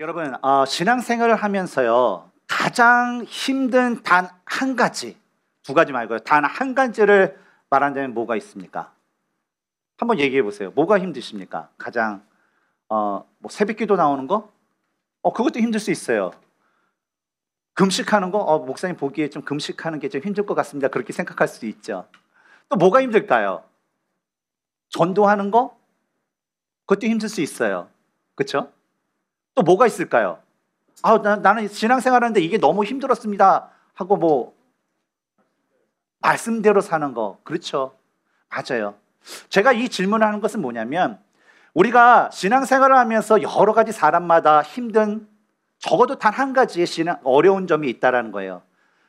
여러분 어, 신앙생활을 하면서요 가장 힘든 단 한 가지 두 가지 말고요 단 한 가지를 말한다면 뭐가 있습니까? 한번 얘기해 보세요. 뭐가 힘드십니까? 가장 어, 뭐 새벽기도 나오는 거? 어 그것도 힘들 수 있어요. 금식하는 거? 어, 목사님 보기에 좀 금식하는 게 좀 힘들 것 같습니다. 그렇게 생각할 수도 있죠. 또 뭐가 힘들까요? 전도하는 거? 그것도 힘들 수 있어요. 그렇죠? 또 뭐가 있을까요? 아, 나, 나는 신앙생활하는데 이게 너무 힘들었습니다. 하고 뭐 말씀대로 사는 거 그렇죠? 맞아요. 제가 이 질문을 하는 것은 뭐냐면 우리가 신앙생활을 하면서 여러 가지 사람마다 힘든 적어도 단 한 가지의 신앙 어려운 점이 있다라는 거예요.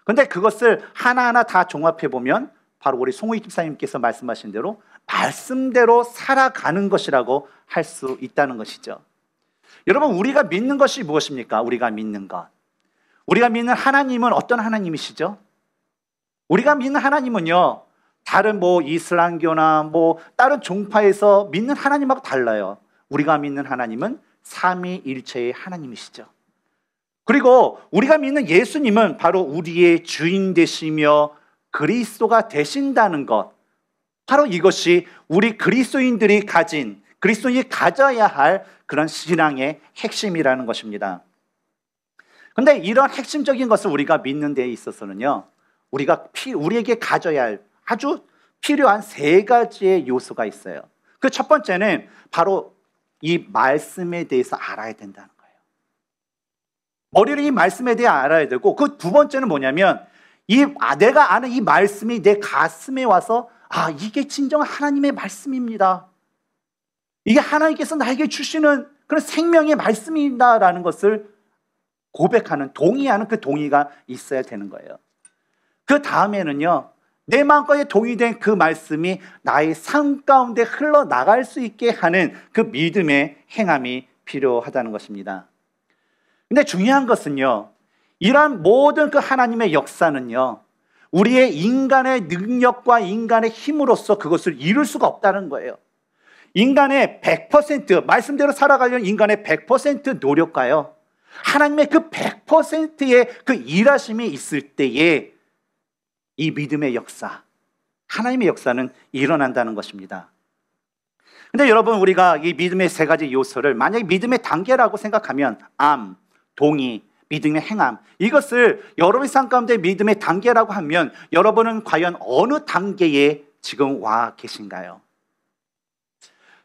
근데 그것을 하나하나 다 종합해 보면 바로 우리 송우희 집사님께서 말씀하신 대로 말씀대로 살아가는 것이라고 할 수 있다는 것이죠. 여러분, 우리가 믿는 것이 무엇입니까? 우리가 믿는 것. 우리가 믿는 하나님은 어떤 하나님이시죠? 우리가 믿는 하나님은요, 다른 뭐 이슬람교나 뭐 다른 종파에서 믿는 하나님하고 달라요. 우리가 믿는 하나님은 삼위일체의 하나님이시죠. 그리고 우리가 믿는 예수님은 바로 우리의 주인 되시며 그리스도가 되신다는 것. 바로 이것이 우리 그리스도인들이 가진 그리스도인이 가져야 할 그런 신앙의 핵심이라는 것입니다. 근데 이런 핵심적인 것을 우리가 믿는 데 있어서는요, 우리가 피, 우리에게 가져야 할 아주 필요한 세 가지의 요소가 있어요. 그 첫 번째는 바로 이 말씀에 대해서 알아야 된다는 거예요. 머리를 이 말씀에 대해 알아야 되고, 그 두 번째는 뭐냐면, 이, 아, 내가 아는 이 말씀이 내 가슴에 와서, 아, 이게 진정 하나님의 말씀입니다. 이게 하나님께서 나에게 주시는 그런 생명의 말씀이다라는 것을 고백하는, 동의하는 그 동의가 있어야 되는 거예요. 그 다음에는요, 내 마음과 동의된 그 말씀이 나의 삶 가운데 흘러나갈 수 있게 하는 그 믿음의 행함이 필요하다는 것입니다. 근데 중요한 것은요, 이러한 모든 그 하나님의 역사는요, 우리의 인간의 능력과 인간의 힘으로써 그것을 이룰 수가 없다는 거예요. 인간의 100% 말씀대로 살아가려는 인간의 100% 노력과요. 하나님의 그 100%의 그 일하심이 있을 때에 이 믿음의 역사, 하나님의 역사는 일어난다는 것입니다. 근데 여러분 우리가 이 믿음의 세 가지 요소를 만약에 믿음의 단계라고 생각하면 암, 동의, 믿음의 행함 이것을 여러분의 삶 가운데 믿음의 단계라고 하면 여러분은 과연 어느 단계에 지금 와 계신가요?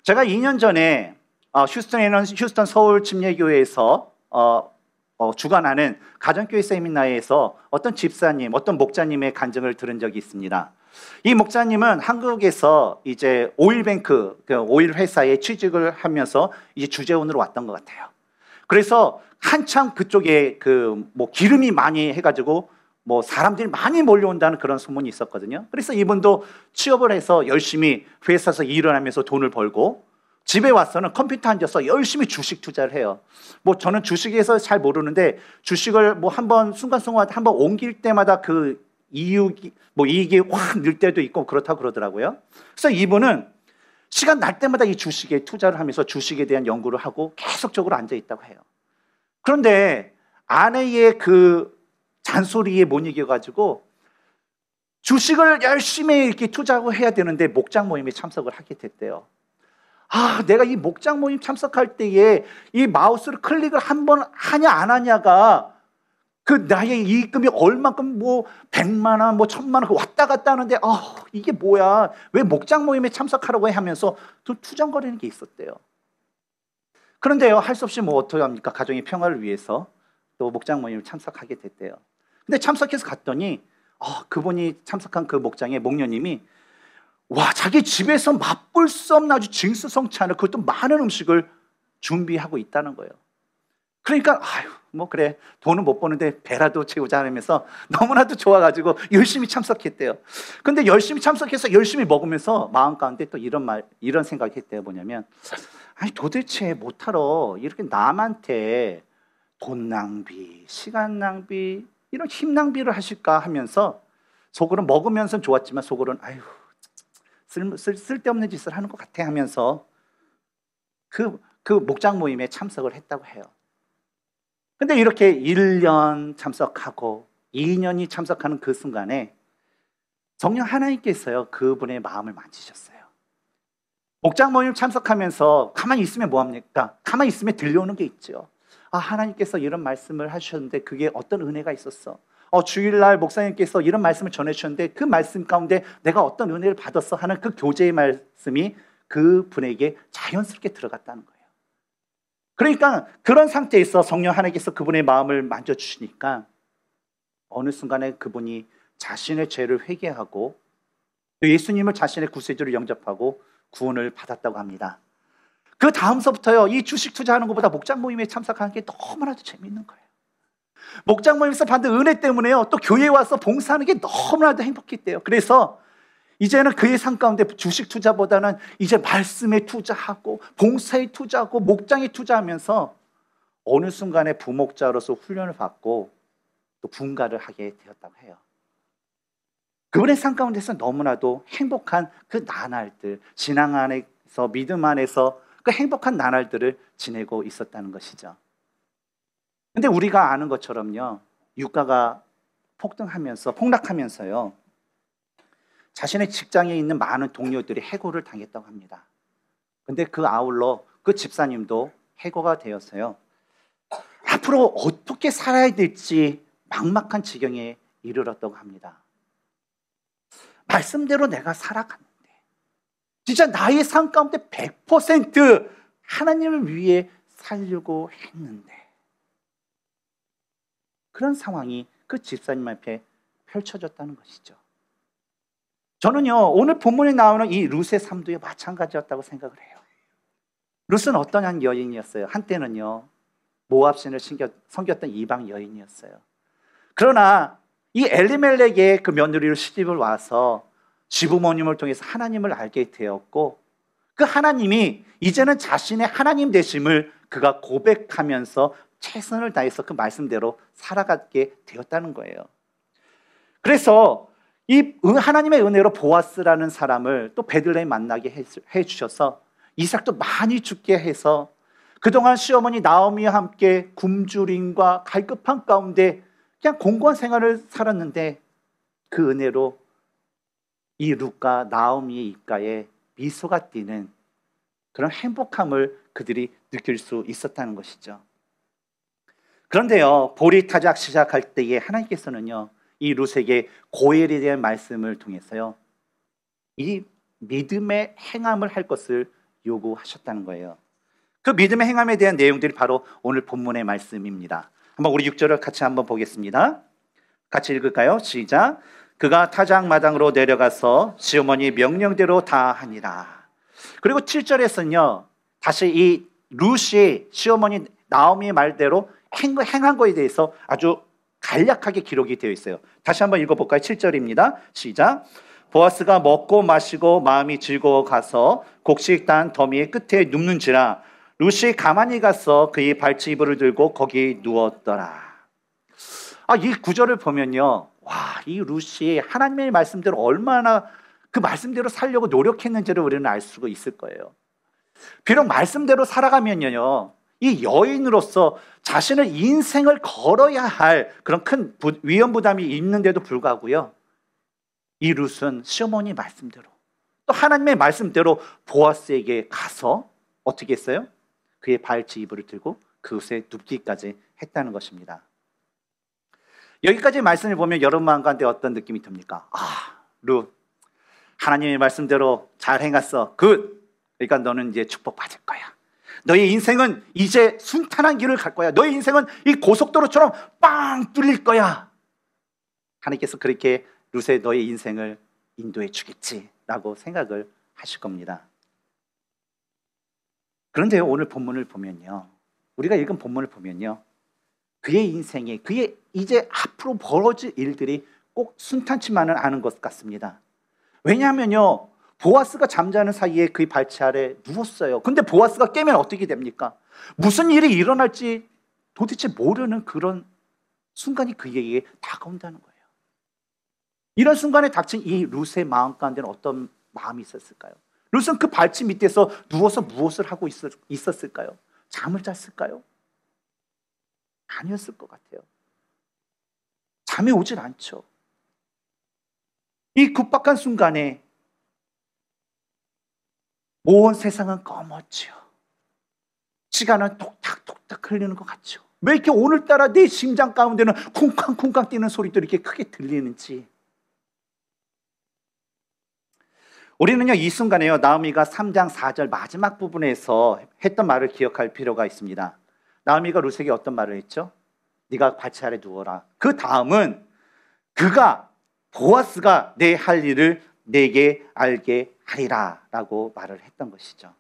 제가 2년 전에 어, 휴스턴에 있는 휴스턴 서울 침례교회에서 어, 어, 주관하는 가정교회 세미나에서 어떤 집사님, 어떤 목자님의 간증을 들은 적이 있습니다. 이 목자님은 한국에서 이제 오일뱅크, 그 오일 회사에 취직을 하면서 이제 주재원으로 왔던 것 같아요. 그래서 한참 그쪽에 그 뭐 기름이 많이 해가지고 뭐 사람들이 많이 몰려온다는 그런 소문이 있었거든요. 그래서 이분도 취업을 해서 열심히 회사에서 일을 하면서 돈을 벌고 집에 와서는 컴퓨터 앉아서 열심히 주식 투자를 해요. 뭐 저는 주식에서 잘 모르는데 주식을 뭐 한 번 순간순간 한 번 옮길 때마다 그 이익이 뭐 이익이 확 늘 때도 있고 그렇다고 그러더라고요. 그래서 이분은 시간 날 때마다 이 주식에 투자를 하면서 주식에 대한 연구를 하고 계속적으로 앉아 있다고 해요. 그런데 아내의 그 잔소리에 못 이겨가지고 주식을 열심히 이렇게 투자하고 해야 되는데 목장 모임에 참석을 하게 됐대요. 아, 내가 이 목장 모임 참석할 때에 이 마우스를 클릭을 한 번 하냐 안 하냐가 그 나의 이익금이 얼만큼 뭐 백만 원, 뭐 천만 원 왔다 갔다 하는데 아, 이게 뭐야? 왜 목장 모임에 참석하라고 해 하면서 또 투정거리는 게 있었대요. 그런데요, 할 수 없이 뭐 어떻게 합니까? 가정의 평화를 위해서 또 목장 모임을 참석하게 됐대요. 근데 참석해서 갔더니 아, 그분이 참석한 그 목장의 목녀님이 와 자기 집에서 맛볼 수 없는 아주 진수성찬 을 그것도 많은 음식을 준비하고 있다는 거예요. 그러니까 아유 뭐 그래 돈은 못 버는데 배라도 채우자 하면서 너무나도 좋아가지고 열심히 참석했대요. 근데 열심히 참석해서 열심히 먹으면서 마음 가운데 또 이런 말 이런 생각했대요. 뭐냐면 아니 도대체 못하러 이렇게 남한테 돈 낭비, 시간 낭비, 이런 힘 낭비를 하실까 하면서 속으로 먹으면서 좋았지만 속으로는 아유 쓸, 쓸데없는 짓을 하는 것 같아 하면서 그, 그 목장 모임에 참석을 했다고 해요. 근데 이렇게 1년 참석하고 2년이 참석하는 그 순간에 성령 하나님께서요, 그분의 마음을 만지셨어요. 목장 모임 참석하면서 가만히 있으면 뭐합니까? 가만히 있으면 들려오는 게 있죠. 아, 하나님께서 이런 말씀을 하셨는데 그게 어떤 은혜가 있었어? 어, 주일날 목사님께서 이런 말씀을 전해주셨는데 그 말씀 가운데 내가 어떤 은혜를 받았어 하는 그 교제의 말씀이 그 분에게 자연스럽게 들어갔다는 거예요. 그러니까 그런 상태에서 성령 하나님께서 그분의 마음을 만져주시니까 어느 순간에 그분이 자신의 죄를 회개하고 그 예수님을 자신의 구세주로 영접하고 구원을 받았다고 합니다. 그 다음서부터요, 이 주식 투자하는 것보다 목장 모임에 참석하는 게 너무나도 재밌는 거예요. 목장 모임에서 받은 은혜 때문에요, 또 교회에 와서 봉사하는 게 너무나도 행복했대요. 그래서 이제는 그의 삶 가운데 주식 투자보다는 이제 말씀에 투자하고, 봉사에 투자하고, 목장에 투자하면서 어느 순간에 부목자로서 훈련을 받고 또 분가를 하게 되었다고 해요. 그분의 삶 가운데서 너무나도 행복한 그 나날들, 신앙 안에서 믿음 안에서 그 행복한 나날들을 지내고 있었다는 것이죠. 근데 우리가 아는 것처럼요, 유가가 폭등하면서, 폭락하면서요, 자신의 직장에 있는 많은 동료들이 해고를 당했다고 합니다. 근데 그 아울러 그 집사님도 해고가 되었어요. 앞으로 어떻게 살아야 될지 막막한 지경에 이르렀다고 합니다. 말씀대로 내가 살아간다. 진짜 나의 삶 가운데 100% 하나님을 위해 살려고 했는데 그런 상황이 그 집사님 앞에 펼쳐졌다는 것이죠. 저는요 오늘 본문에 나오는 이 룻의 삶도 마찬가지였다고 생각을 해요. 룻은 어떤 한 여인이었어요. 한때는요 모압신을 섬겼던 이방 여인이었어요. 그러나 이 엘리멜렉의 그 며느리를 시집을 와서 지부모님을 통해서 하나님을 알게 되었고 그 하나님이 이제는 자신의 하나님 되심을 그가 고백하면서 최선을 다해서 그 말씀대로 살아가게 되었다는 거예요. 그래서 이 하나님의 은혜로 보아스라는 사람을 또 베들레헴 만나게 해 주셔서 이삭도 많이 죽게 해서 그동안 시어머니 나오미와 함께 굶주림과 갈급함 가운데 그냥 공고한 생활을 살았는데 그 은혜로 이 루가 나오미의 입가에 미소가 띄는 그런 행복함을 그들이 느낄 수 있었다는 것이죠. 그런데요, 볼이 타작 시작할 때에 하나님께서는요, 이 룻에게 고엘에 대한 말씀을 통해서요, 이 믿음의 행함을 할 것을 요구하셨다는 거예요. 그 믿음의 행함에 대한 내용들이 바로 오늘 본문의 말씀입니다. 한번 우리 6절을 같이 한번 보겠습니다. 같이 읽을까요? 시작. 그가 타작 마당으로 내려가서 시어머니 명령대로 다 하니라. 그리고 7절에서는요. 다시 이 루시 시어머니 나오미 말대로 행한 거에 대해서 아주 간략하게 기록이 되어 있어요. 다시 한번 읽어 볼까요? 7절입니다. 시작. 보아스가 먹고 마시고 마음이 즐거워 가서 곡식단 더미의 끝에 눕는지라 루시 가만히 가서 그의 발치이불을 들고 거기 누웠더라. 아, 이 구절을 보면요. 와, 이 루시 하나님의 말씀대로 얼마나 그 말씀대로 살려고 노력했는지를 우리는 알 수가 있을 거예요. 비록 말씀대로 살아가면요, 이 여인으로서 자신의 인생을 걸어야 할 그런 큰 위험 부담이 있는데도 불구하고요, 이 룻은 시어머니 말씀대로 또 하나님의 말씀대로 보아스에게 가서 어떻게 했어요? 그의 발치 이불을 들고 그곳에 눕기까지 했다는 것입니다. 여기까지 말씀을 보면 여러분 마음가운데 어떤 느낌이 듭니까? 아, 루, 하나님의 말씀대로 잘 행했어. 굿. 그러니까 너는 이제 축복받을 거야. 너의 인생은 이제 순탄한 길을 갈 거야. 너의 인생은 이 고속도로처럼 빵 뚫릴 거야. 하나님께서 그렇게 루세 너의 인생을 인도해 주겠지라고 생각을 하실 겁니다. 그런데 오늘 본문을 보면요. 우리가 읽은 본문을 보면요. 그의 인생에 그의 이제 앞으로 벌어질 일들이 꼭 순탄치만은 않은 것 같습니다. 왜냐하면요. 보아스가 잠자는 사이에 그의 발치 아래 누웠어요. 근데 보아스가 깨면 어떻게 됩니까? 무슨 일이 일어날지 도대체 모르는 그런 순간이 그에게 다가온다는 거예요. 이런 순간에 닥친 이 루스의 마음 가운데는 어떤 마음이 있었을까요? 루스는 그 발치 밑에서 누워서 무엇을 하고 있었을까요? 잠을 잤을까요? 아니었을 것 같아요. 잠이 오질 않죠. 이 급박한 순간에 온 세상은 검었지 시간은 톡탁톡탁 흘리는 것 같죠. 왜 이렇게 오늘따라 내 심장 가운데는 쿵쾅쿵쾅 뛰는 소리도 이렇게 크게 들리는지. 우리는요, 이 순간에요, 나오미가 3장 4절 마지막 부분에서 했던 말을 기억할 필요가 있습니다. 나오미가 루세에게 어떤 말을 했죠? 네가 바치 아래 누워라. 그 다음은 그가 보아스가 내 할 일을 내게 알게 하리라라고 말을 했던 것이죠.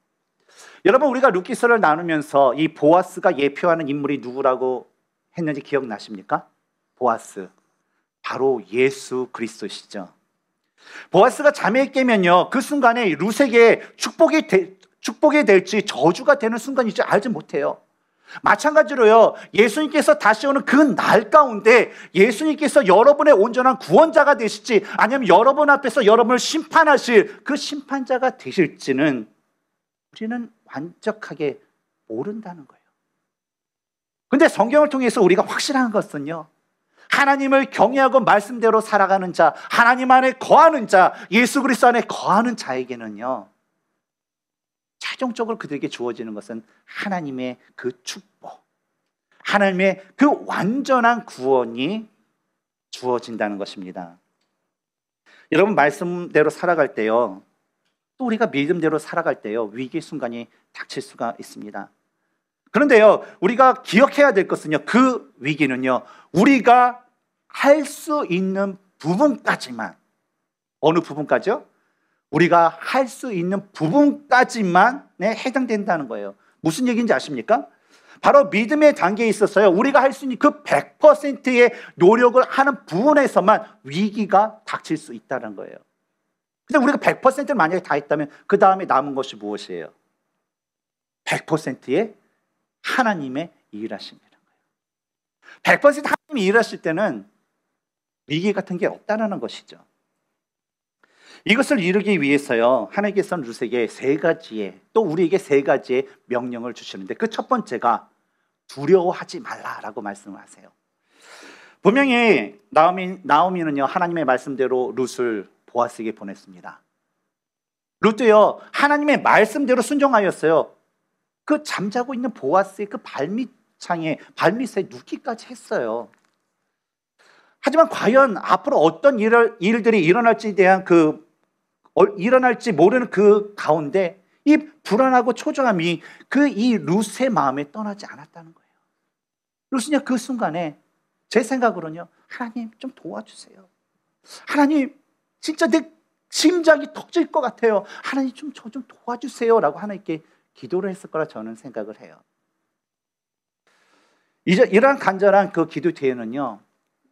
여러분 우리가 루키서를 나누면서 이 보아스가 예표하는 인물이 누구라고 했는지 기억나십니까? 보아스. 바로 예수 그리스도시죠. 보아스가 잠에 깨면요. 그 순간에 루세게 축복이 되, 축복이 될지 저주가 되는 순간인지 알지 못해요. 마찬가지로요, 예수님께서 다시 오는 그 날 가운데 예수님께서 여러분의 온전한 구원자가 되실지, 아니면 여러분 앞에서 여러분을 심판하실 그 심판자가 되실지는 우리는 완벽하게 모른다는 거예요. 근데 성경을 통해서 우리가 확실한 것은요, 하나님을 경외하고 말씀대로 살아가는 자, 하나님 안에 거하는 자, 예수 그리스도 안에 거하는 자에게는요, 최종적으로 그들에게 주어지는 것은 하나님의 그 축복, 하나님의 그 완전한 구원이 주어진다는 것입니다. 여러분 말씀대로 살아갈 때요. 또 우리가 믿음대로 살아갈 때요. 위기 순간이 닥칠 수가 있습니다. 그런데요. 우리가 기억해야 될 것은요. 그 위기는요. 우리가 할 수 있는 부분까지만 어느 부분까지요? 우리가 할 수 있는 부분까지만 해당된다는 거예요. 무슨 얘기인지 아십니까? 바로 믿음의 단계에 있어서요. 우리가 할 수 있는 그 100%의 노력을 하는 부분에서만 위기가 닥칠 수 있다는 거예요. 근데 우리가 100%를 만약에 다 했다면 그 다음에 남은 것이 무엇이에요? 100%의 하나님의 일하심이라는 거예요. 100% 하나님이 일하실 때는 위기 같은 게없다는 것이죠. 이것을 이루기 위해서요 하나님께서는 루세에게 세 가지의 또 우리에게 세 가지의 명령을 주시는데 그 첫 번째가 두려워하지 말라라고 말씀을 하세요. 분명히 나오미, 나오미는요 하나님의 말씀대로 룻을 보아스에게 보냈습니다. 룻도요 하나님의 말씀대로 순종하였어요. 그 잠자고 있는 보아스의 그 발밑창에 발밑에 눕기까지 했어요. 하지만 과연 앞으로 어떤 일을, 일들이 일어날지에 대한 그 어, 일어날지 모르는 그 가운데 이 불안하고 초조함이 그 이 루스의 마음에 떠나지 않았다는 거예요. 루스냐 그 순간에 제 생각으로는요. 하나님 좀 도와주세요. 하나님 진짜 내 심장이 터질 것 같아요. 하나님 좀 저좀 좀 도와주세요라고 하나님께 기도를 했을 거라 저는 생각을 해요. 이제 이러한 간절한 그 기도 뒤에는요.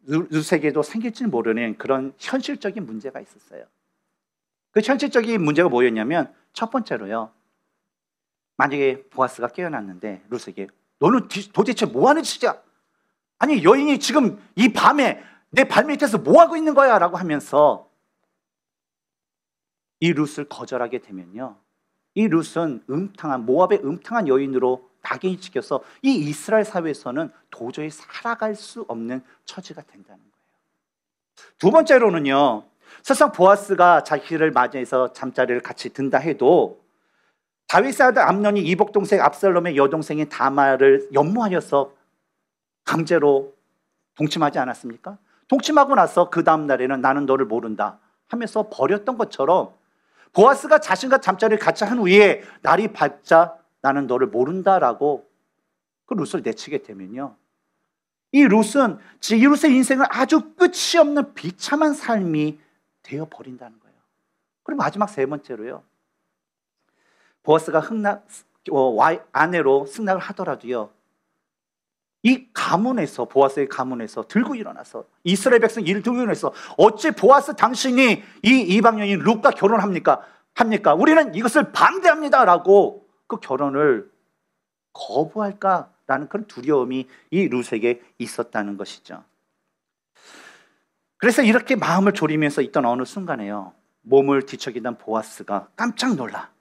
루스에게도 생길지 모르는 그런 현실적인 문제가 있었어요. 그 현실적인 문제가 뭐였냐면 첫 번째로요. 만약에 보아스가 깨어났는데 루스에게 너는 도대체 뭐 하는 짓이야? 아니 여인이 지금 이 밤에 내 발밑에서 뭐 하고 있는 거야? 라고 하면서 이 룻을 거절하게 되면요. 이 룻은 음탕한 모압의 음탕한 여인으로 낙인이 찍혀서 이 이스라엘 사회에서는 도저히 살아갈 수 없는 처지가 된다는 거예요. 두 번째로는요. 설상 보아스가 자기를 맞이해서 잠자리를 같이 든다 해도 다윗의 아들 암론이 이복 동생 압살롬의 여동생인 다마를 연모하여서 강제로 동침하지 않았습니까? 동침하고 나서 그 다음 날에는 나는 너를 모른다 하면서 버렸던 것처럼 보아스가 자신과 잠자리를 같이 한 후에 날이 밝자 나는 너를 모른다라고 그 룻을 내치게 되면요. 이 룻은 이 룻의 인생은 아주 끝이 없는 비참한 삶이 되어 버린다는 거예요. 그리고 마지막 세 번째로요. 보아스가 흥락 어, 아내로 승낙을 하더라도요. 이 가문에서 보아스의 가문에서 들고 일어나서 이스라엘 백성 일 들고 일서 어찌 보아스 당신이 이 이방 여인 룩과 결혼합니까? 합니까? 우리는 이것을 반대합니다라고 그 결혼을 거부할까라는 그런 두려움이 이 룻에게 있었다는 것이죠. 그래서 이렇게 마음을 졸이면서 있던 어느 순간에요. 몸을 뒤척이던 보아스가 깜짝 놀라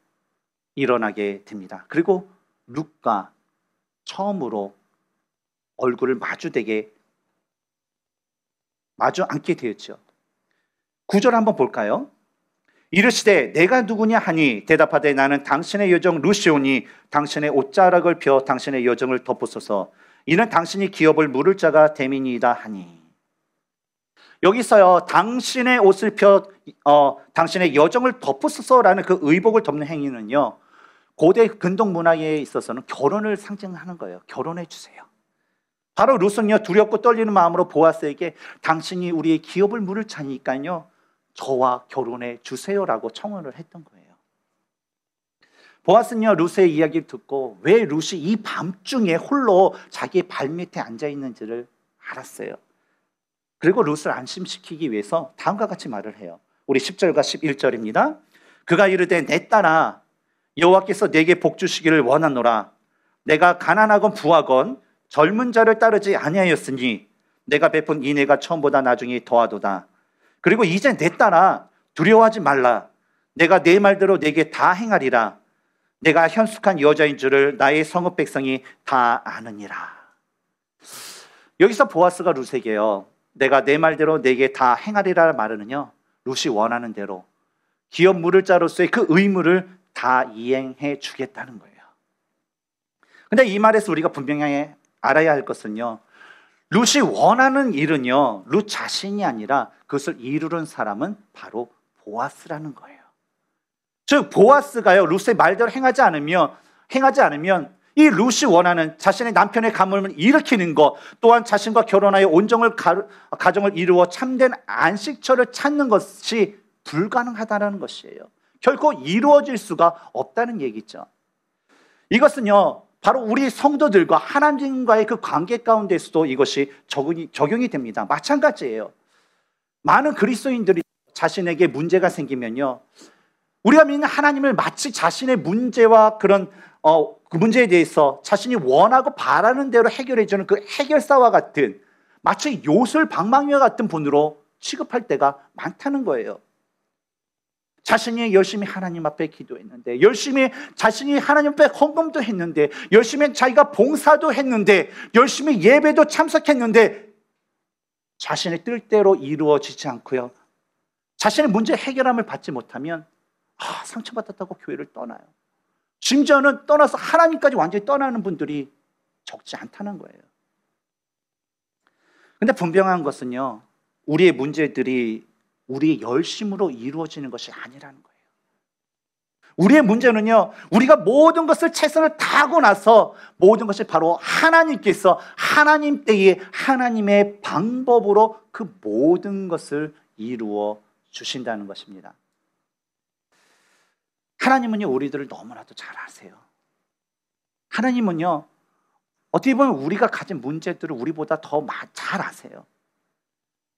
일어나게 됩니다. 그리고 룩과 처음으로 얼굴을 마주대게 마주 앉게 되었죠. 구절 한번 볼까요? 이르시되 내가 누구냐 하니 대답하되 나는 당신의 여정 루시오니 당신의 옷자락을 펴 당신의 여정을 덮으소서 이는 당신이 기업을 물을 자가 대민이다 하니 여기서요, 당신의 옷을 펴, 어, 당신의 여정을 덮으소서라는 그 의복을 덮는 행위는요, 고대 근동 문화에 있어서는 결혼을 상징하는 거예요. 결혼해 주세요. 바로 루스는요, 두렵고 떨리는 마음으로 보아스에게 당신이 우리의 기업을 물을 차니까요, 저와 결혼해 주세요라고 청혼을 했던 거예요. 보아스는요, 루스의 이야기를 듣고 왜 루시 이 밤중에 홀로 자기 발밑에 앉아 있는지를 알았어요. 그리고 룻을 안심시키기 위해서 다음과 같이 말을 해요. 우리 10절과 11절입니다. 그가 이르되 내 딸아 여호와께서 내게 복 주시기를 원하노라. 내가 가난하건 부하건 젊은 자를 따르지 아니하였으니 내가 베푼 이내가 처음보다 나중에 더하도다. 그리고 이제 내 딸아 두려워하지 말라. 내가 내 말대로 내게 다 행하리라. 내가 현숙한 여자인 줄을 나의 성읍 백성이 다 아느니라. 여기서 보아스가 루세게요. 내가 내 말대로 내게 다 행하리라 말은요 루시 원하는 대로 기업 물을자로서의 그 의무를 다 이행해 주겠다는 거예요. 근데 이 말에서 우리가 분명히 알아야 할 것은요. 루시 원하는 일은요. 루 자신이 아니라 그것을 이루는 사람은 바로 보아스라는 거예요. 즉 보아스가요. 루 룻의 말대로 행하지 않으면 행하지 않으면 이 루시 원하는 자신의 남편의 가뭄을 일으키는 것, 또한 자신과 결혼하여 온정을 가정을 이루어 참된 안식처를 찾는 것이 불가능하다는 것이에요. 결코 이루어질 수가 없다는 얘기죠. 이것은요, 바로 우리 성도들과 하나님과의 그 관계 가운데서도 이것이 적용이, 적용이 됩니다. 마찬가지예요. 많은 그리스도인들이 자신에게 문제가 생기면요, 우리가 믿는 하나님을 마치 자신의 문제와 그런 어, 그 문제에 대해서 자신이 원하고 바라는 대로 해결해주는 그 해결사와 같은 마치 요술 방망이와 같은 분으로 취급할 때가 많다는 거예요. 자신이 열심히 하나님 앞에 기도했는데, 열심히 자신이 하나님 앞에 헌금도 했는데, 열심히 자기가 봉사도 했는데, 열심히 예배도 참석했는데, 자신의 뜻대로 이루어지지 않고요. 자신의 문제 해결함을 받지 못하면, 아, 상처받았다고 교회를 떠나요. 심지어는 떠나서 하나님까지 완전히 떠나는 분들이 적지 않다는 거예요. 근데 분명한 것은요, 우리의 문제들이 우리의 열심으로 이루어지는 것이 아니라는 거예요. 우리의 문제는요, 우리가 모든 것을 최선을 다하고 나서 모든 것이 바로 하나님께서 하나님 때에 하나님의 방법으로 그 모든 것을 이루어 주신다는 것입니다. 하나님은요, 우리들을 너무나도 잘 아세요. 하나님은요, 어떻게 보면 우리가 가진 문제들을 우리보다 더 잘 아세요.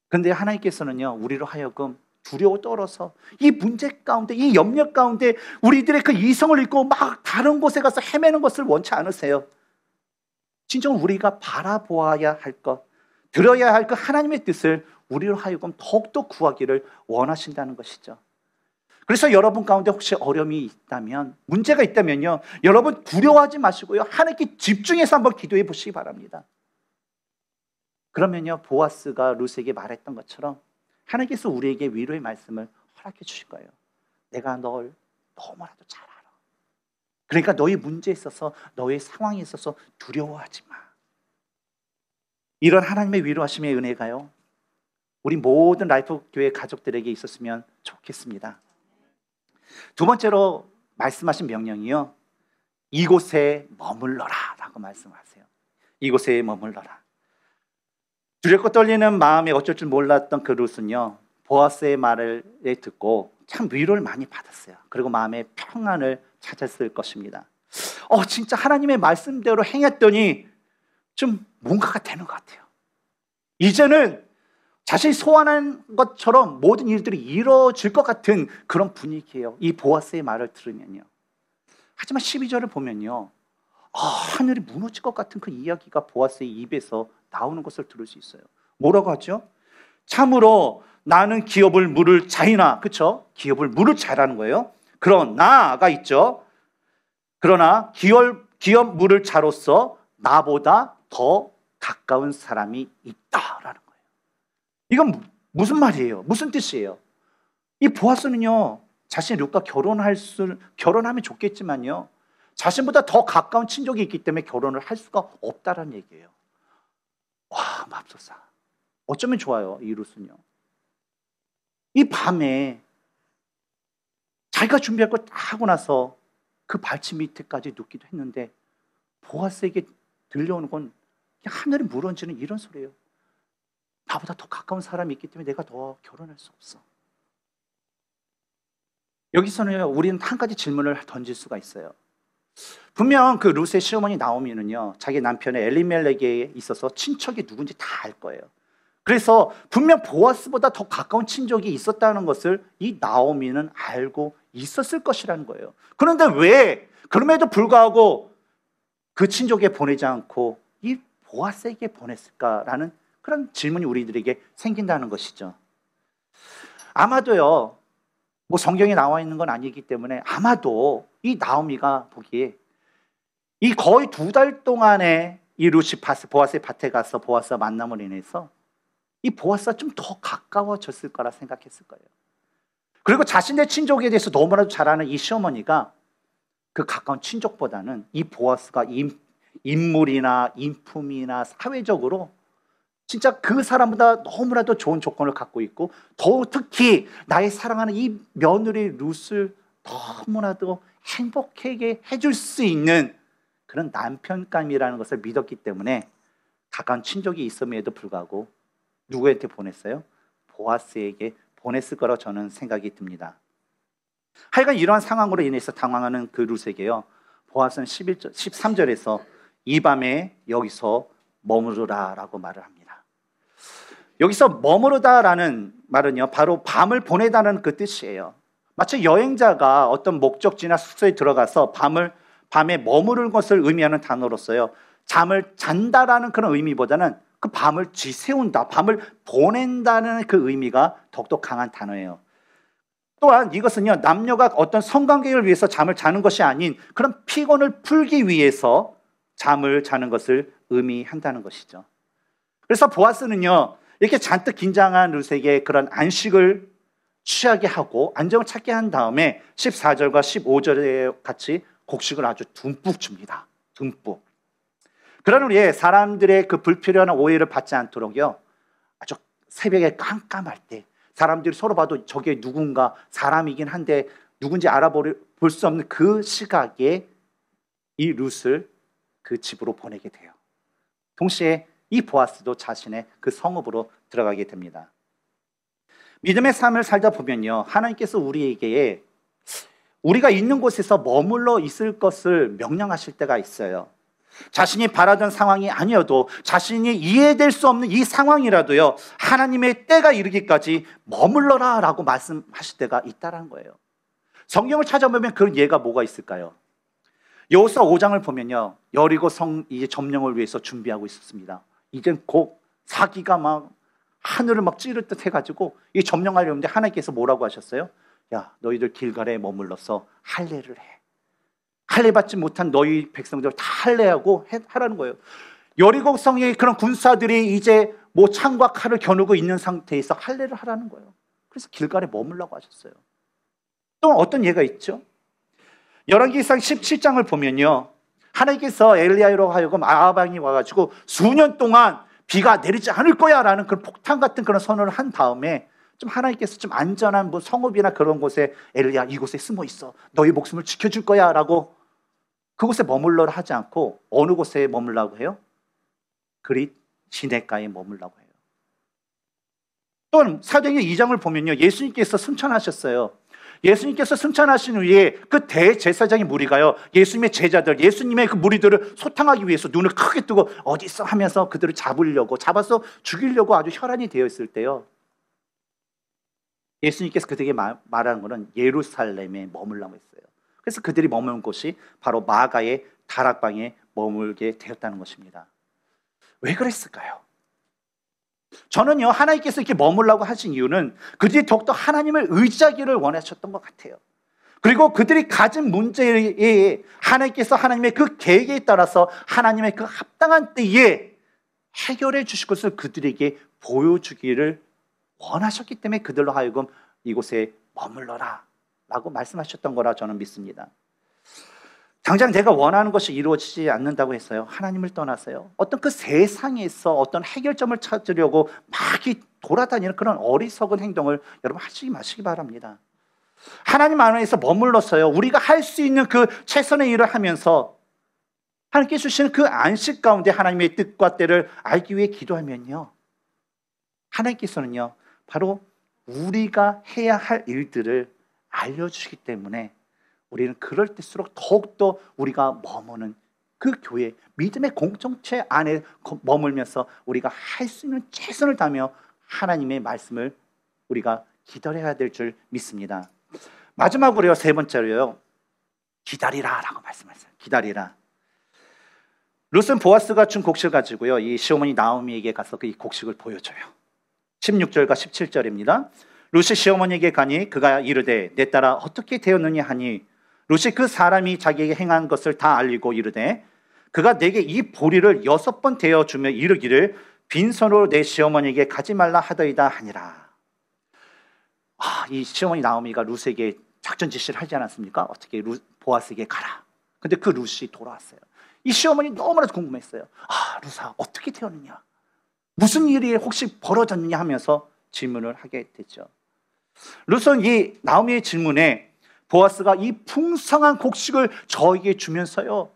그런데 하나님께서는요, 우리로 하여금 두려워 떨어서 이 문제 가운데, 이 염려 가운데 우리들의 그 이성을 잃고 막 다른 곳에 가서 헤매는 것을 원치 않으세요. 진정 우리가 바라보아야 할 것, 들어야 할 그 하나님의 뜻을 우리로 하여금 더욱더 구하기를 원하신다는 것이죠. 그래서 여러분 가운데 혹시 어려움이 있다면, 문제가 있다면요, 여러분 두려워하지 마시고요, 하나님께 집중해서 한번 기도해 보시기 바랍니다. 그러면요, 보아스가 루스에게 말했던 것처럼 하나님께서 우리에게 위로의 말씀을 허락해 주실 거예요. 내가 널 너무나도 잘 알아. 그러니까 너의 문제에 있어서, 너의 상황에 있어서 두려워하지 마. 이런 하나님의 위로하심의 은혜가요, 우리 모든 라이프 교회 가족들에게 있었으면 좋겠습니다. 두 번째로 말씀하신 명령이요. 이곳에 머물러라 라고 말씀하세요. 이곳에 머물러라. 두렵고 떨리는 마음에 어쩔 줄 몰랐던 그 룻은요. 보아스의 말을 듣고 참 위로를 많이 받았어요. 그리고 마음의 평안을 찾았을 것입니다. 어, 진짜 하나님의 말씀대로 행했더니 좀 뭔가가 되는 것 같아요. 이제는 자신이 소환한 것처럼 모든 일들이 이루어질 것 같은 그런 분위기예요. 이 보아스의 말을 들으면요. 하지만 12절을 보면요. 아, 하늘이 무너질 것 같은 그 이야기가 보아스의 입에서 나오는 것을 들을 수 있어요. 뭐라고 하죠? 참으로 나는 기업을 물을 자이나, 그쵸? 기업을 물을 자라는 거예요. 그러나가 있죠. 그러나 기업, 기업 물을 자로서 나보다 더 가까운 사람이 있다라는 이건 무슨 말이에요? 무슨 뜻이에요? 이 보아스는요, 자신이 룩과 결혼할 수, 결혼하면 좋겠지만요, 자신보다 더 가까운 친족이 있기 때문에 결혼을 할 수가 없다라는 얘기예요. 와, 맙소사. 어쩌면 좋아요, 이 룻은요. 이 밤에 자기가 준비할 걸다 하고 나서 그 발치 밑에까지 눕기도 했는데 보아스에게 들려오는 건 하늘이 무너지는 이런 소리예요. 나보다 더 가까운 사람이 있기 때문에 내가 더 결혼할 수 없어. 여기서는 우리는 한 가지 질문을 던질 수가 있어요. 분명 그 루스의 시어머니 나오미는요, 자기 남편의 엘리멜렉에 있어서 친척이 누군지 다 알 거예요. 그래서 분명 보아스보다 더 가까운 친족이 있었다는 것을 이 나오미는 알고 있었을 것이라는 거예요. 그런데 왜 그럼에도 불구하고 그 친족에 보내지 않고 이 보아스에게 보냈을까라는 그런 질문이 우리들에게 생긴다는 것이죠. 아마도요, 뭐 성경에 나와 있는 건 아니기 때문에 아마도 이 나오미가 보기에 이 거의 두 달 동안에 이루시 보아스의 밭에 가서 보아스와 만남을 인해서 이 보아스와 좀더 가까워졌을 거라 생각했을 거예요. 그리고 자신의 친족에 대해서 너무나도 잘 아는 이 시어머니가 그 가까운 친족보다는 이 보아스가 인물이나 인품이나 사회적으로 진짜 그 사람보다 너무나도 좋은 조건을 갖고 있고 더 특히 나의 사랑하는 이 며느리 룻을 너무나도 행복하게 해줄 수 있는 그런 남편감이라는 것을 믿었기 때문에 가까운 친족이 있음에도 불구하고 누구한테 보냈어요? 보아스에게 보냈을 거라 저는 생각이 듭니다. 하여간 이러한 상황으로 인해서 당황하는 그루 룻에게요. 보아스는 11절, 13절에서 이 밤에 여기서 머무르라라고 말을 합니다. 여기서 머무르다라는 말은요, 바로 밤을 보내다는 그 뜻이에요. 마치 여행자가 어떤 목적지나 숙소에 들어가서 밤을 밤에 머무를 것을 의미하는 단어로서요. 잠을 잔다라는 그런 의미보다는 그 밤을 지새운다, 밤을 보낸다는 그 의미가 더욱더 강한 단어예요. 또한 이것은요, 남녀가 어떤 성관계를 위해서 잠을 자는 것이 아닌 그런 피곤을 풀기 위해서 잠을 자는 것을 의미한다는 것이죠. 그래서 보아스는요, 이렇게 잔뜩 긴장한 루세에게 그런 안식을 취하게 하고 안정을 찾게 한 다음에 14절과 15절에 같이 곡식을 아주 듬뿍 줍니다. 듬뿍. 그런 우리의 사람들의 그 불필요한 오해를 받지 않도록요. 아주 새벽에 깜깜할 때 사람들이 서로 봐도 저게 누군가 사람이긴 한데 누군지 알아볼 수 없는 그 시각에 이 룻을 그 집으로 보내게 돼요. 동시에 이 보아스도 자신의 그 성읍으로 들어가게 됩니다. 믿음의 삶을 살다 보면요. 하나님께서 우리에게 우리가 있는 곳에서 머물러 있을 것을 명령하실 때가 있어요. 자신이 바라던 상황이 아니어도 자신이 이해될 수 없는 이 상황이라도요. 하나님의 때가 이르기까지 머물러라 라고 말씀하실 때가 있다는 거예요. 성경을 찾아보면 그런 예가 뭐가 있을까요? 여호수아 5장을 보면요. 여리고 성이 점령을 위해서 준비하고 있었습니다. 이젠 곧 사기가 막 하늘을 막 찌를 듯 해가지고 이 점령하려는데 하나님께서 뭐라고 하셨어요? 야 너희들 길가에 머물러서 할례를 해. 할례 받지 못한 너희 백성들 다 할례하고 하라는 거예요. 여리고 성의 그런 군사들이 이제 뭐 창과 칼을 겨누고 있는 상태에서 할례를 하라는 거예요. 그래서 길가에 머물라고 하셨어요. 또 어떤 예가 있죠? 열왕기상 17장을 보면요. 하나님께서 엘리야로 하여금 아방이 와가지고 수년 동안 비가 내리지 않을 거야라는 그런 폭탄 같은 그런 선언을 한 다음에 좀 하나님께서 좀 안전한 뭐 성읍이나 그런 곳에 엘리야 이곳에 숨어 있어 너희 목숨을 지켜줄 거야라고 그곳에 머물러라 하지 않고 어느 곳에 머물라고 해요? 그리 진해가에 머물라고 해요. 또한 사도행전 2장을 보면요. 예수님께서 승천하셨어요. 예수님께서 승천하신 후에 그 대제사장의 무리가요. 예수님의 제자들, 예수님의 그 무리들을 소탕하기 위해서 눈을 크게 뜨고 어디 서 하면서 그들을 잡으려고 잡아서 죽이려고 아주 혈안이 되어 있을 때요. 예수님께서 그들에게 말하는 것은 예루살렘에 머물라고 했어요. 그래서 그들이 머무는 곳이 바로 마가의 다락방에 머물게 되었다는 것입니다. 왜 그랬을까요? 저는요, 하나님께서 이렇게 머물라고 하신 이유는 그들이 더욱더 하나님을 의지하기를 원하셨던 것 같아요. 그리고 그들이 가진 문제에 하나님께서 하나님의 그 계획에 따라서 하나님의 그 합당한 때에 해결해 주실 것을 그들에게 보여주기를 원하셨기 때문에 그들로 하여금 이곳에 머물러라 라고 말씀하셨던 거라 저는 믿습니다. 당장 내가 원하는 것이 이루어지지 않는다고 했어요. 하나님을 떠나서요. 어떤 그 세상에서 어떤 해결점을 찾으려고 막이 돌아다니는 그런 어리석은 행동을 여러분 하지 마시기 바랍니다. 하나님 안에서 머물러서요. 우리가 할 수 있는 그 최선의 일을 하면서 하나님께 주시는 그 안식 가운데 하나님의 뜻과 때를 알기 위해 기도하면요. 하나님께서는요. 바로 우리가 해야 할 일들을 알려주시기 때문에 우리는 그럴 때일수록 더욱더 우리가 머무는 그 교회 믿음의 공동체 안에 머물면서 우리가 할 수 있는 최선을 다하며 하나님의 말씀을 우리가 기다려야 될 줄 믿습니다. 마지막으로요 세 번째로요 기다리라라고 말씀하셨요 기다리라. 루스는 보아스가 준 곡식을 가지고요 이 시어머니 나오미에게 가서 그 곡식을 보여줘요. 16절과 17절입니다. 루시 시어머니에게 가니 그가 이르되 내 딸아 어떻게 되었느냐 하니 루시 그 사람이 자기에게 행한 것을 다 알리고 이르되 그가 내게 이 보리를 여섯 번 대어 주며 이르기를 빈손으로 내 시어머니에게 가지 말라 하더이다 하니라. 아, 이 시어머니 나오미가 루 룻에게 작전 지시를 하지 않았습니까? 어떻게 루, 보아스에게 가라. 근데 그 루시 돌아왔어요. 이 시어머니 너무나도 궁금했어요. 아, 루사 어떻게 되었느냐? 무슨 일이 혹시 벌어졌느냐 하면서 질문을 하게 됐죠. 루스는 이 나오미의 질문에 보아스가 이 풍성한 곡식을 저에게 주면서요.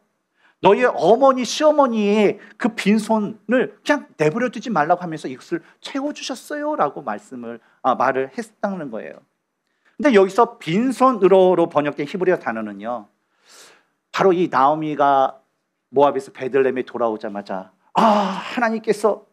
너희 어머니, 시어머니의 그 빈손을 그냥 내버려 두지 말라고 하면서 이것을 채워주셨어요. 라고 말씀을, 아, 말을 했다는 거예요. 근데 여기서 빈손으로 번역된 히브리어 단어는요. 바로 이 나오미가 모압에서 베들렘에 돌아오자마자 아 하나님께서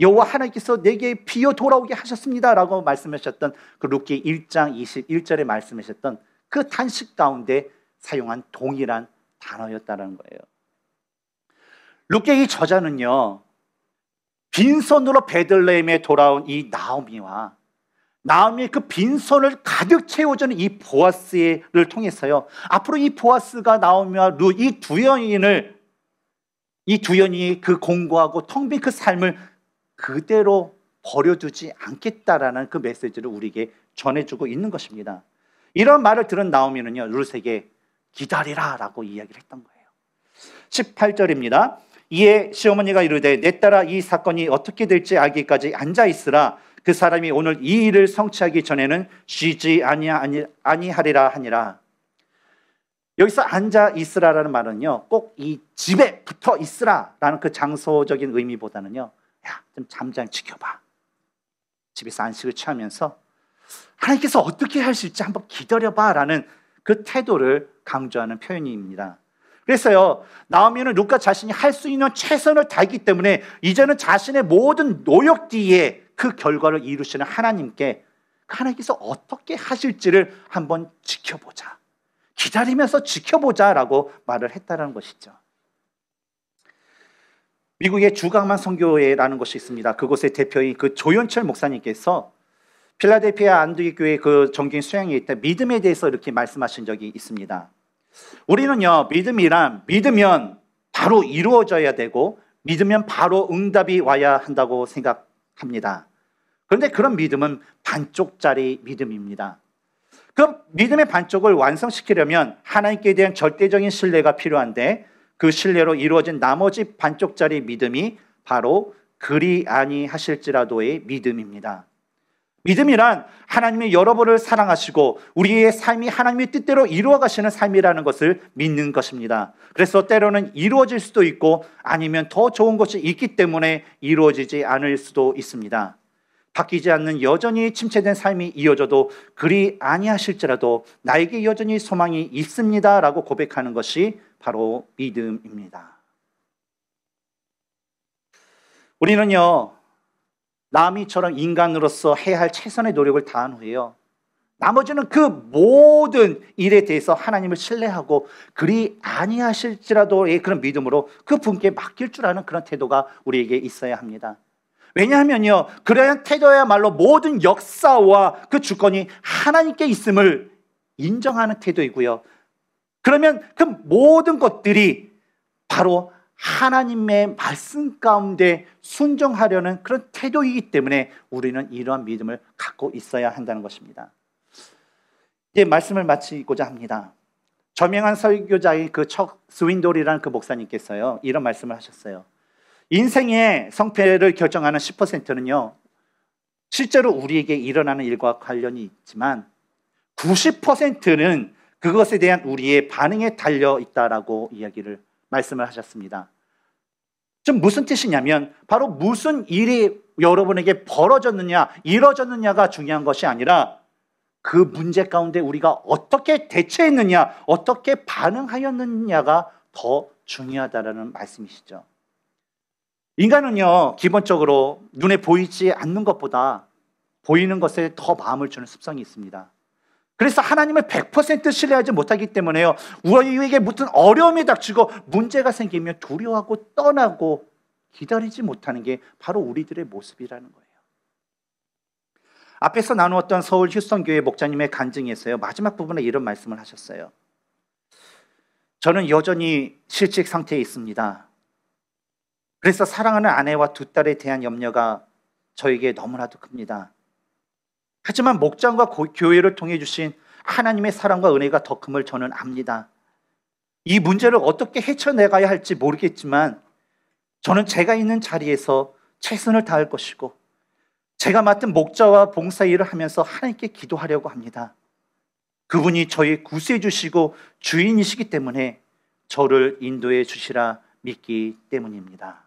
여호와 하나님께서 내게 비어 돌아오게 하셨습니다라고 말씀하셨던 그 루키 1장 21절에 말씀하셨던 그 탄식 가운데 사용한 동일한 단어였다는 거예요. 룩의 이 저자는요, 빈손으로 베들레헴에 돌아온 이 나오미와 나오미의 그 빈손을 가득 채워주는 이 보아스를 통해서요. 앞으로 이 보아스가 나오미와 룻이두 여인을 이두 여인이 그 공고하고 텅 빈 그 삶을 그대로 버려두지 않겠다라는 그 메시지를 우리에게 전해주고 있는 것입니다. 이런 말을 들은 나오미는요, 루세게 기다리라 라고 이야기를 했던 거예요. 18절입니다. 이에 시어머니가 이르되 내 딸아 이 사건이 어떻게 될지 알기까지 앉아 있으라 그 사람이 오늘 이 일을 성취하기 전에는 쉬지 아니하, 리라 하니라. 여기서 앉아 있으라라는 말은요, 꼭 이 집에 붙어 있으라라는 그 장소적인 의미보다는요, 야, 좀잠잠 지켜봐. 집에서 안식을 취하면서 하나님께서 어떻게 하실지 한번 기다려봐 라는 그 태도를 강조하는 표현입니다. 그래서요, 나오미는 루카 자신이 할 수 있는 최선을 다했기 때문에 이제는 자신의 모든 노력 뒤에 그 결과를 이루시는 하나님께 하나님께서 어떻게 하실지를 한번 지켜보자. 기다리면서 지켜보자 라고 말을 했다는 것이죠. 미국의 주강만 선교회라는 것이 있습니다. 그곳의 대표인 그 조현철 목사님께서 필라델피아 안두이교회그정기 수행에 있다 믿음에 대해서 이렇게 말씀하신 적이 있습니다. 우리는요, 믿음이란 믿으면 바로 이루어져야 되고 믿으면 바로 응답이 와야 한다고 생각합니다. 그런데 그런 믿음은 반쪽짜리 믿음입니다. 그 믿음의 반쪽을 완성시키려면 하나님께 대한 절대적인 신뢰가 필요한데 그 신뢰로 이루어진 나머지 반쪽짜리 믿음이 바로 그리 아니 하실지라도의 믿음입니다. 믿음이란 하나님이 여러분을 사랑하시고 우리의 삶이 하나님의 뜻대로 이루어 가시는 삶이라는 것을 믿는 것입니다. 그래서 때로는 이루어질 수도 있고 아니면 더 좋은 것이 있기 때문에 이루어지지 않을 수도 있습니다. 바뀌지 않는 여전히 침체된 삶이 이어져도 그리 아니하실지라도 나에게 여전히 소망이 있습니다라고 고백하는 것이 바로 믿음입니다. 우리는요, 남이처럼 인간으로서 해야 할 최선의 노력을 다한 후에요. 나머지는 그 모든 일에 대해서 하나님을 신뢰하고 그리 아니하실지라도의 그런 믿음으로 그 분께 맡길 줄 아는 그런 태도가 우리에게 있어야 합니다. 왜냐하면요, 그러한 태도야말로 모든 역사와 그 주권이 하나님께 있음을 인정하는 태도이고요. 그러면 그 모든 것들이 바로 하나님의 말씀 가운데 순종하려는 그런 태도이기 때문에 우리는 이러한 믿음을 갖고 있어야 한다는 것입니다. 이제 말씀을 마치고자 합니다. 저명한 설교자의 그 척 스윈돌이라는 그 목사님께서요 이런 말씀을 하셨어요. 인생의 성패를 결정하는 10%는요 실제로 우리에게 일어나는 일과 관련이 있지만 90%는 그것에 대한 우리의 반응에 달려 있다라고 이야기를 말씀을 하셨습니다. 좀 무슨 뜻이냐면 바로 무슨 일이 여러분에게 벌어졌느냐, 이뤄졌느냐가 중요한 것이 아니라 그 문제 가운데 우리가 어떻게 대처했느냐, 어떻게 반응하였느냐가 더 중요하다라는 말씀이시죠. 인간은요, 기본적으로 눈에 보이지 않는 것보다 보이는 것에 더 마음을 주는 습성이 있습니다. 그래서 하나님을 100% 신뢰하지 못하기 때문에요. 우리에게 무슨 어려움이 닥치고 문제가 생기면 두려워하고 떠나고 기다리지 못하는 게 바로 우리들의 모습이라는 거예요. 앞에서 나누었던 서울 휴성교회 목자님의 간증에서요. 마지막 부분에 이런 말씀을 하셨어요. 저는 여전히 실직 상태에 있습니다. 그래서 사랑하는 아내와 두 딸에 대한 염려가 저에게 너무나도 큽니다. 하지만 목장과 교회를 통해 주신 하나님의 사랑과 은혜가 더 큼을 저는 압니다. 이 문제를 어떻게 헤쳐나가야 할지 모르겠지만 저는 제가 있는 자리에서 최선을 다할 것이고 제가 맡은 목자와 봉사 일을 하면서 하나님께 기도하려고 합니다. 그분이 저의 구세 주시고 주인이시기 때문에 저를 인도해 주시라 믿기 때문입니다.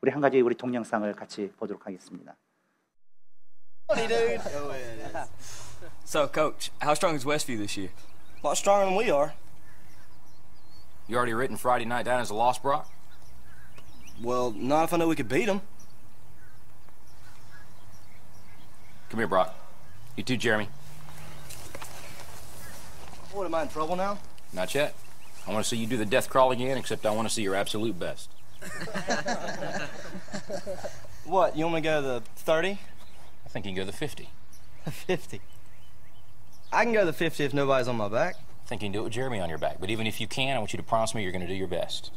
우리 한 가지 우리 동영상을 같이 보도록 하겠습니다. dude. oh, yeah, so, Coach, how strong is Westview this year? A lot stronger than we are. You already written Friday night down as a loss, Brock? Well, not if I know we could beat them. Come here, Brock. You too, Jeremy. What, am I in trouble now? Not yet. I want to see you do the death crawl again, except I want to see your absolute best. what, you want me to go to the 30? think you can go the 50. 50? I can go the 50 if nobody's on my back. I think you can do it with Jeremy on your back. But even if you can, I want you to promise me you're going to do your best.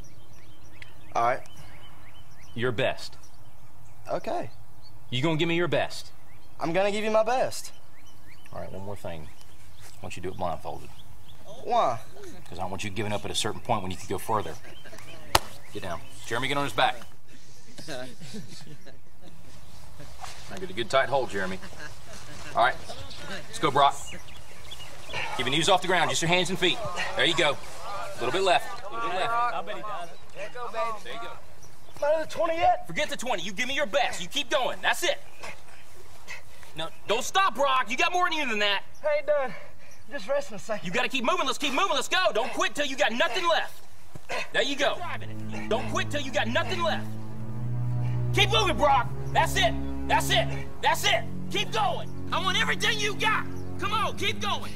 All right. Your best. Okay. You going to give me your best? I'm going to give you my best. All right, one more thing. I want you to do it blindfolded. Why? Because I want you giving up at a certain point when you could go further. Get down. Jeremy, get on his back. I get a good tight hold, Jeremy. All right, let's go, Brock. Keep your knees off the ground, just your hands and feet. There you go. A little bit left. A little bit left. I bet he does it. There you go, baby. There you go. Not the 20 yet? Forget the 20. You give me your best. You keep going. That's it. No, don't stop, Brock. You got more in you than that. I ain't done. I'm just resting a second. You got to keep moving. Let's keep moving. Let's go. Don't quit till you got nothing left. There you go. Don't quit till you got nothing left. Keep moving, Brock. That's it. That's it. That's it. Keep going. I want everything you got. Come on, keep going.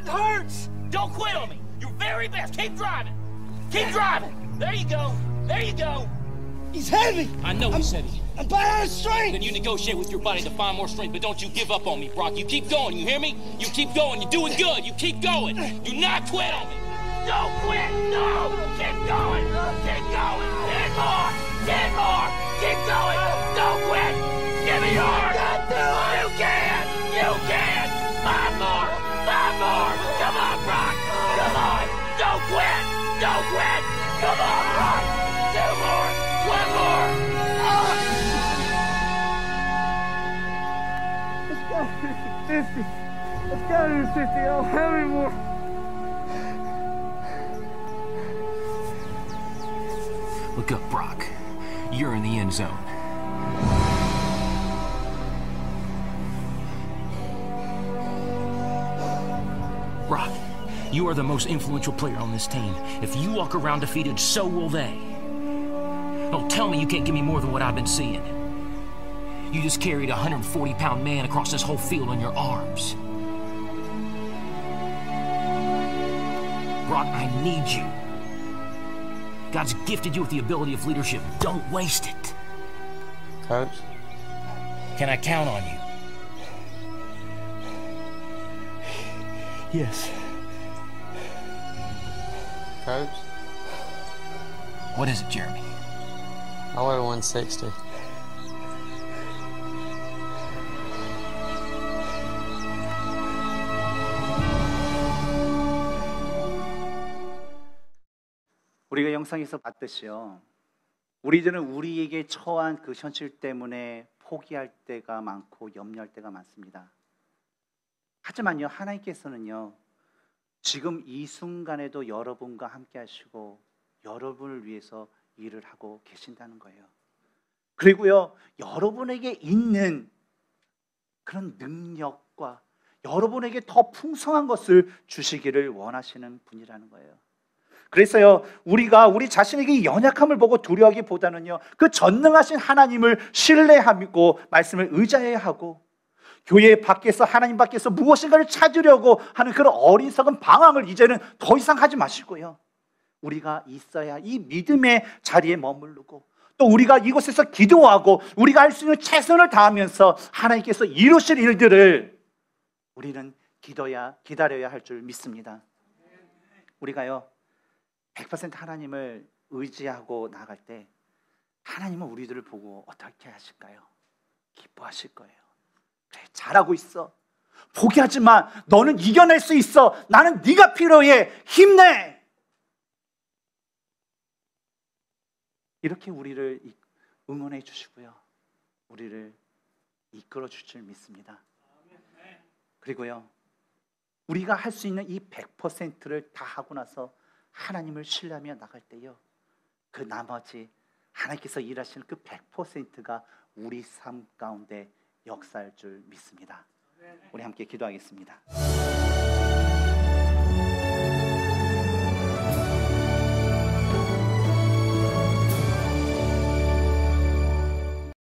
It hurts. Don't quit on me. Your very best. Keep driving. Keep driving. There you go. There you go. He's heavy. I know I'm, he's heavy. I'm of strength. Then you negotiate with your body to find more strength, but don't you give up on me, Brock. You keep going. You hear me? You keep going. You're doing good. You keep going. Do not quit on me. Don't quit. No. Keep going. Keep going. Get more. Get more. Keep going. New York! Get to it! You can! not Five more! Five more! Come on, Brock! Come on! Don't quit! Don't quit! Come on, Brock! Two more! One more! Oh. It's got to be 50. It's got to be 50. I don't have any more. Look up, Brock. You're in the end zone. Rock, you are the most influential player on this team. If you walk around defeated, so will they. Don't oh, tell me you can't give me more than what I've been seeing. You just carried a 140-pound man across this whole field on your arms. Brock, I need you. God's gifted you with the ability of leadership. Don't waste it. Coach? Can I count on you? Yes. Coach? What is it, Jeremy? I weigh 160. 우리가 영상에서 봤듯이요. 우리 들은 우리에게 처한 그 현실 때문에 포기할 때가 많고 염려할 때가 많습니다. 하지만요, 하나님께서는요, 지금 이 순간에도 여러분과 함께 하시고 여러분을 위해서 일을 하고 계신다는 거예요. 그리고요, 여러분에게 있는 그런 능력과 여러분에게 더 풍성한 것을 주시기를 원하시는 분이라는 거예요. 그래서요, 우리가 우리 자신에게 연약함을 보고 두려워하기보다는요, 그 전능하신 하나님을 신뢰하고 말씀을 의지해야 하고 교회 밖에서 하나님 밖에서 무엇인가를 찾으려고 하는 그런 어리석은 방황을 이제는 더 이상 하지 마시고요. 우리가 있어야 이 믿음의 자리에 머무르고 또 우리가 이곳에서 기도하고 우리가 할 수 있는 최선을 다하면서 하나님께서 이루실 일들을 우리는 기도야 기다려야 할 줄 믿습니다. 우리가요 100% 하나님을 의지하고 나갈 때 하나님은 우리들을 보고 어떻게 하실까요? 기뻐하실 거예요. 그래, 잘하고 있어. 포기하지만 너는 이겨낼 수 있어. 나는 네가 필요해. 힘내. 이렇게 우리를 응원해 주시고요. 우리를 이끌어 줄 줄 믿습니다. 그리고요. 우리가 할 수 있는 이 100%를 다 하고 나서 하나님을 신뢰하며 나갈 때요. 그 나머지 하나님께서 일하시는 그 100%가 우리 삶 가운데 역사할 줄 믿습니다. 우리 함께 기도하겠습니다.